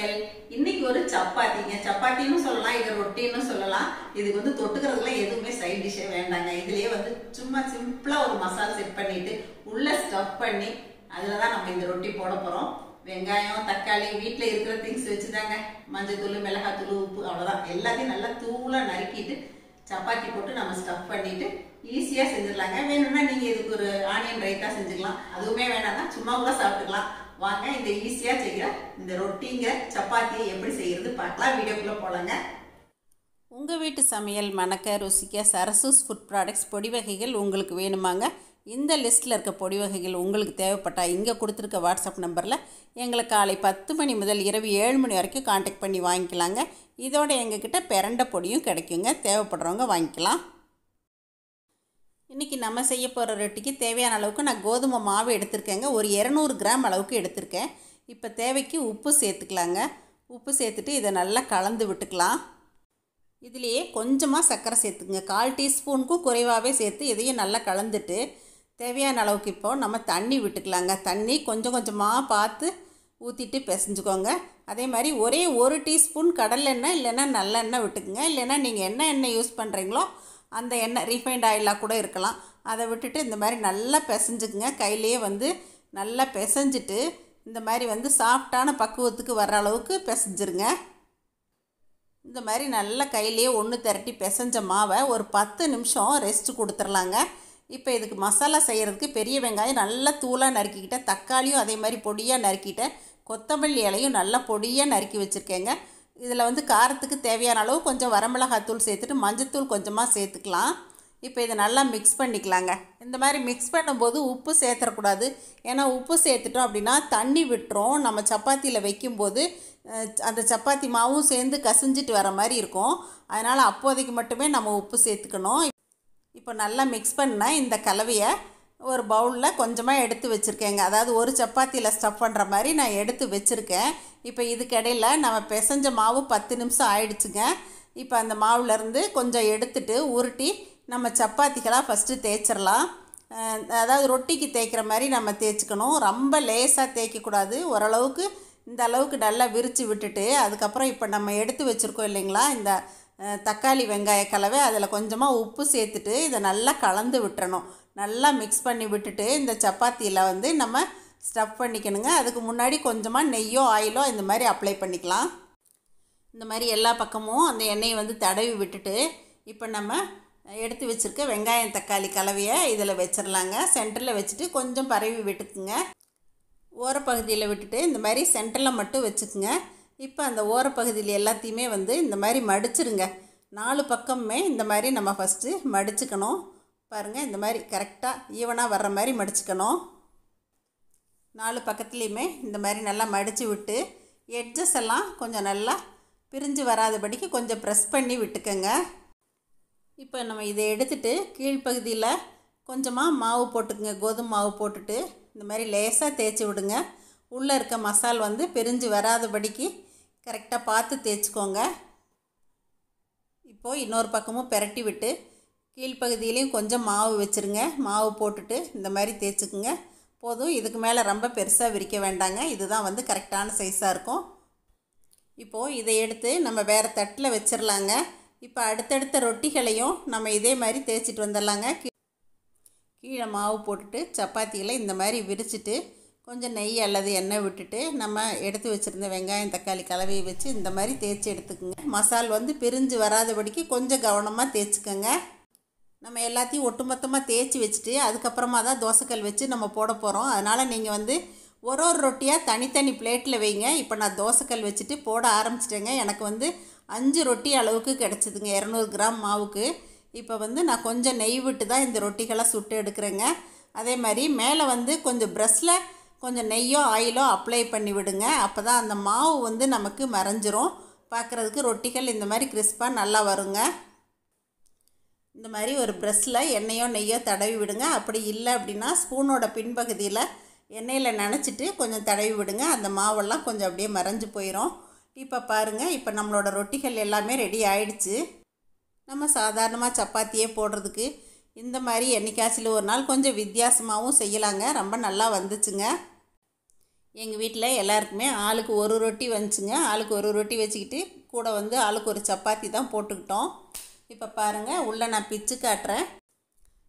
சமையல் இன்னைக்கு ஒரு சப்பாத்திங்க சப்பாத்தின்னு சொல்லலாம் இது ரொட்டின்னு சொல்லலாம் இதுக்கு வந்து தொட்டுக்கிறதுலாம் எதுவுமே சைட் டிஷ்ஷே வேண்டாங்க இதுலயே வந்து சும்மா சிம்பிளா ஒரு மசாலா செட் பண்ணிட்டு உள்ள ஸ்டஃப் பண்ணி அதில் தான் நம்ம இந்த ரொட்டி போட போகிறோம் வெங்காயம் தக்காளி வீட்டில் இருக்கிற திங்ஸ் வச்சுதாங்க மஞ்சத்தூள் மிளகாத்தூள் உப்பு அவ்வளோதான் எல்லாத்தையும் நல்லா தூளாக நறுக்கிட்டு சப்பாத்தி போட்டு நம்ம ஸ்டஃப் பண்ணிட்டு ஈஸியாக செஞ்சிடலாங்க வேணும்னா நீங்கள் இதுக்கு ஒரு ஆனியன் ரைத்தா செஞ்சுக்கலாம் அதுவுமே வேணாம்னா சும்மா கூட சாப்பிட்டுக்கலாம் வாங்க இந்த ஈஸியா செய்யற இந்த ரொட்டிங்க சப்பாத்தியை எப்படி செய்யறது பார்க்கலாம் வீடியோக்குள்ள போலங்க உங்கள் வீட்டு சமையல் மணக்க ருசிக்க சரசூஸ் ஃபுட் ப்ராடக்ட்ஸ் பொடி வகைகள் உங்களுக்கு வேணுமாங்க இந்த லிஸ்ட்டில் இருக்க பொடி வகைகள் உங்களுக்கு தேவைப்பட்டால் இங்கே கொடுத்துருக்க வாட்ஸ்அப் நம்பரில் எங்களை காலை பத்து மணி முதல் இரவு ஏழு மணி வரைக்கும் காண்டாக்ட் பண்ணி வாங்கிக்கலாங்க இதோட எங்ககிட்ட பிறண்ட பொடியும் கிடைக்குங்க தேவைப்படுறவங்க வாங்கிக்கலாம் இன்றைக்கி நம்ம செய்ய போகிற ரொட்டிக்கு தேவையான அளவுக்கு நான் கோதுமை மாவு எடுத்திருக்கேங்க ஒரு இரநூறு கிராம் அளவுக்கு எடுத்திருக்கேன் இப்போ தேவைக்கு உப்பு சேர்த்துக்கலாங்க உப்பு சேர்த்துட்டு இதை நல்லா கலந்து விட்டுக்கலாம் இதுலேயே கொஞ்சமாக சர்க்கரை சேர்த்துக்குங்க கால் டீஸ்பூனுக்கும் குறைவாகவே சேர்த்து இதையும் நல்லா கலந்துட்டு தேவையான அளவுக்கு இப்போ நம்ம தண்ணி விட்டுக்கலாங்க தண்ணி கொஞ்சம் கொஞ்சமாக பார்த்து ஊற்றிட்டு பிசைஞ்சுக்கோங்க அதே மாதிரி ஒரே ஒரு டீஸ்பூன் கடலெண்ணெய் இல்லைன்னா நல்லெண்ணெய் விட்டுக்குங்க இல்லைன்னா நீங்கள் என்ன எண்ணெய் யூஸ் பண்ணுறீங்களோ அந்த எண்ணெய் ரீஃபைண்ட் ஆயிலாக கூட இருக்கலாம் அதை விட்டுட்டு இந்த மாதிரி நல்லா பிசைஞ்சுக்குங்க கையிலேயே வந்து நல்லா பிசைஞ்சிட்டு இந்த மாதிரி வந்து சாஃப்டான பக்குவத்துக்கு வர்ற அளவுக்கு பிசைஞ்சிருங்க இந்த மாதிரி நல்லா கையிலேயே ஒன்று திரட்டி பிசைஞ்ச மாவை ஒரு பத்து நிமிஷம் ரெஸ்ட் கொடுத்துர்லாங்க இப்போ இதுக்கு மசாலா செய்கிறதுக்கு பெரிய வெங்காயம் நல்லா தூளாக நறுக்கிக்கிட்டேன் தக்காளியும் அதே மாதிரி பொடியாக நறுக்கிட்டேன் கொத்தமல்லி இலையும் நல்லா பொடியாக நறுக்கி வச்சுருக்கேங்க இதில் வந்து காரத்துக்கு தேவையான அளவு கொஞ்சம் வரமிளகாத்தூள் சேர்த்துட்டு மஞ்சத்தூள் கொஞ்சமாக சேர்த்துக்கலாம் இப்போ இதை நல்லா மிக்ஸ் பண்ணிக்கலாங்க இந்த மாதிரி மிக்ஸ் பண்ணும்போது உப்பு சேர்த்துறக்கூடாது ஏன்னா உப்பு சேர்த்துட்டோம் அப்படின்னா தண்ணி விட்டுரும் நம்ம சப்பாத்தியில் வைக்கும்போது அந்த சப்பாத்தி மாவும் சேர்ந்து கசிஞ்சிட்டு வர மாதிரி இருக்கும் அதனால் அப்போதைக்கு மட்டுமே நம்ம உப்பு சேர்த்துக்கணும் இப்போ நல்லா மிக்ஸ் பண்ணால் இந்த கலவையை ஒரு பவுலில் கொஞ்சமாக எடுத்து வச்சுருக்கேங்க அதாவது ஒரு சப்பாத்தியில் ஸ்டஃப் பண்ணுற மாதிரி நான் எடுத்து வச்சுருக்கேன் இப்போ இதுக்கடையில் நம்ம பிசைஞ்ச மாவு பத்து நிமிஷம் ஆயிடுச்சுங்க இப்போ அந்த மாவுலேருந்து கொஞ்சம் எடுத்துட்டு உருட்டி நம்ம சப்பாத்திக்கெல்லாம் ஃபஸ்ட்டு தேய்ச்சிடலாம் அதாவது ரொட்டிக்கு தேய்க்கிற மாதிரி நம்ம தேய்ச்சிக்கணும் ரொம்ப லேசாக தேய்க்கக்கூடாது ஓரளவுக்கு இந்த அளவுக்கு நல்லா விரித்து விட்டுட்டு அதுக்கப்புறம் இப்போ நம்ம எடுத்து வச்சுருக்கோம் இல்லைங்களா இந்த தக்காளி வெங்காய கலவை அதில் கொஞ்சமாக உப்பு சேர்த்துட்டு இதை நல்லா கலந்து விட்டுறணும் நல்லா மிக்ஸ் பண்ணி விட்டுட்டு இந்த சப்பாத்தியில் வந்து நம்ம ஸ்டஃப் பண்ணிக்கணுங்க அதுக்கு முன்னாடி கொஞ்சமாக நெய்யோ ஆயிலோ இந்த மாதிரி அப்ளை பண்ணிக்கலாம் இந்த மாதிரி எல்லா பக்கமும் அந்த எண்ணெயை வந்து தடவி விட்டுட்டு இப்போ நம்ம எடுத்து வச்சுருக்க வெங்காயம் தக்காளி கலவையை இதில் வச்சிடலாங்க சென்டரில் வச்சுட்டு கொஞ்சம் பரவி விட்டுக்குங்க ஓரப்பகுதியில் விட்டுட்டு இந்த மாதிரி சென்டரில் மட்டும் வச்சுக்குங்க இப்போ அந்த ஓரப்பகுதியில் எல்லாத்தையுமே வந்து இந்த மாதிரி மடிச்சிருங்க நாலு பக்கமுமே இந்த மாதிரி நம்ம ஃபஸ்ட்டு மடிச்சுக்கணும் பாருங்கள் இந்த மாதிரி கரெக்டாக ஈவனாக வர்ற மாதிரி மடிச்சுக்கணும் நாலு பக்கத்துலேயுமே இந்த மாதிரி நல்லா மடித்து விட்டு எட்ஜஸ் எல்லாம் கொஞ்சம் நல்லா பிரிஞ்சு வராதபடிக்கு கொஞ்சம் ப்ரெஸ் பண்ணி விட்டுக்கோங்க இப்போ நம்ம இதை எடுத்துட்டு கீழ்ப்பகுதியில் கொஞ்சமாக மாவு போட்டுக்கோங்க கோதுமை மாவு போட்டுட்டு இந்த மாதிரி லேசாக தேய்ச்சி விடுங்க உள்ளே இருக்க மசால் வந்து பிரிஞ்சு வராதபடிக்கு கரெக்டாக பார்த்து தேய்ச்சிக்கோங்க இப்போது இன்னொரு பக்கமும் பெரட்டி விட்டு கீழ்ப்பகுதியிலையும் கொஞ்சம் மாவு வச்சுருங்க மாவு போட்டுட்டு இந்த மாதிரி தேய்ச்சிக்குங்க போதும் இதுக்கு மேலே ரொம்ப பெருசாக விரிக்க வேண்டாங்க இதுதான் வந்து கரெக்டான சைஸாக இருக்கும் இப்போது இதை எடுத்து நம்ம வேறு தட்டில் வச்சிடலாங்க இப்போ அடுத்தடுத்த ரொட்டிகளையும் நம்ம இதே மாதிரி தேய்ச்சிட்டு வந்துடலாங்க கீழே மாவு போட்டுட்டு சப்பாத்தியில் இந்த மாதிரி விரிச்சிட்டு கொஞ்சம் நெய் அல்லது எண்ணெய் விட்டுட்டு நம்ம எடுத்து வச்சுருந்த வெங்காயம் தக்காளி கலவையை வச்சு இந்த மாதிரி தேய்ச்சி எடுத்துக்கோங்க மசால் வந்து பிரிஞ்சு வராதபடிக்கு கொஞ்சம் கவனமாக தேய்ச்சிக்கோங்க நம்ம எல்லாத்தையும் ஒட்டுமொத்தமாக தேய்ச்சி வச்சுட்டு அதுக்கப்புறமா தான் தோசைக்கல் வச்சு நம்ம போட போகிறோம் அதனால் நீங்கள் வந்து ஒரு ஒரு ரொட்டியாக தனித்தனி பிளேட்டில் வைங்க இப்போ நான் தோசைக்கல் வச்சுட்டு போட ஆரம்பிச்சிட்டேங்க எனக்கு வந்து அஞ்சு ரொட்டி அளவுக்கு கிடச்சிதுங்க இரநூறு கிராம் மாவுக்கு இப்போ வந்து நான் கொஞ்சம் நெய் விட்டு தான் இந்த ரொட்டிகளை சுட்டு எடுக்கிறேங்க அதே மாதிரி மேலே வந்து கொஞ்சம் ப்ரெஷ்ஷில் கொஞ்சம் நெய்யோ ஆயிலோ அப்ளை பண்ணி விடுங்க அப்போ தான் அந்த மாவு வந்து நமக்கு மறைஞ்சிரும் பார்க்குறதுக்கு ரொட்டிகள் இந்த மாதிரி கிறிஸ்பாக நல்லா வருங்க இந்த மாதிரி ஒரு ப்ரெஷ்ஷில் எண்ணெயோ நெய்யோ தடவி விடுங்க அப்படி இல்லை அப்படின்னா ஸ்பூனோட பின்பகுதியில் எண்ணெயில் நினச்சிட்டு கொஞ்சம் தடவி விடுங்க அந்த மாவெல்லாம் கொஞ்சம் அப்படியே மறைஞ்சு போயிடும் இப்போ பாருங்கள் இப்போ நம்மளோட ரொட்டிகள் எல்லாமே ரெடி ஆயிடுச்சு நம்ம சாதாரணமாக சப்பாத்தியே போடுறதுக்கு இந்த மாதிரி என்றைக்காச்சில் ஒரு நாள் கொஞ்சம் வித்தியாசமாகவும் செய்யலாங்க ரொம்ப நல்லா வந்துச்சுங்க எங்கள் வீட்டில் எல்லாருக்குமே ஆளுக்கு ஒரு ரொட்டி வந்துச்சுங்க ஆளுக்கு ஒரு ரொட்டி வச்சுக்கிட்டு கூட வந்து ஆளுக்கு ஒரு சப்பாத்தி தான் போட்டுக்கிட்டோம் இப்போ பாருங்கள் உள்ளே நான் பிச்சு காட்டுறேன்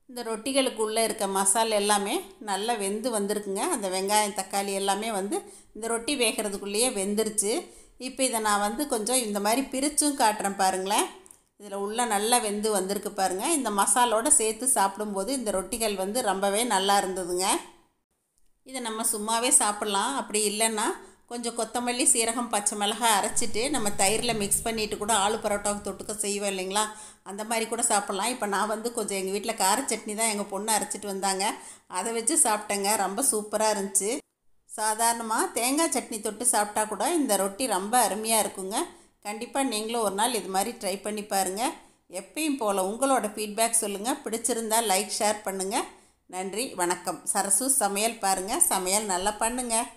இந்த ரொட்டிகளுக்கு உள்ளே இருக்க மசாலா எல்லாமே நல்லா வெந்து வந்திருக்குங்க அந்த வெங்காயம் தக்காளி எல்லாமே வந்து இந்த ரொட்டி வேகிறதுக்குள்ளேயே வெந்துருச்சு இப்போ இதை நான் வந்து கொஞ்சம் இந்த மாதிரி பிரிச்சும் காட்டுறேன் பாருங்களேன் இதில் உள்ளே நல்லா வெந்து வந்திருக்கு பாருங்கள் இந்த மசாலோடு சேர்த்து சாப்பிடும்போது இந்த ரொட்டிகள் வந்து ரொம்பவே நல்லா இருந்ததுங்க இதை நம்ம சும்மாவே சாப்பிட்லாம் அப்படி இல்லைன்னா கொஞ்சம் கொத்தமல்லி சீரகம் பச்சை மிளகாய் அரைச்சிட்டு நம்ம தயிரில் மிக்ஸ் பண்ணிவிட்டு கூட ஆலு பரோட்டாவுக்கு தொட்டுக்க செய்வோம் இல்லைங்களா அந்த மாதிரி கூட சாப்பிட்லாம் இப்போ நான் வந்து கொஞ்சம் எங்கள் வீட்டில் கார சட்னி தான் எங்கள் பொண்ணு அரைச்சிட்டு வந்தாங்க அதை வச்சு சாப்பிட்டேங்க ரொம்ப சூப்பராக இருந்துச்சு சாதாரணமாக தேங்காய் சட்னி தொட்டு சாப்பிட்டா கூட இந்த ரொட்டி ரொம்ப அருமையாக இருக்குங்க கண்டிப்பாக நீங்களும் ஒரு நாள் இது மாதிரி ட்ரை பண்ணி பாருங்கள் எப்பயும் போல் உங்களோட ஃபீட்பேக் சொல்லுங்கள் பிடிச்சிருந்தா லைக் ஷேர் பண்ணுங்கள் நன்றி வணக்கம் சரசு சமையல் பாருங்கள் சமையல் நல்லா பண்ணுங்கள்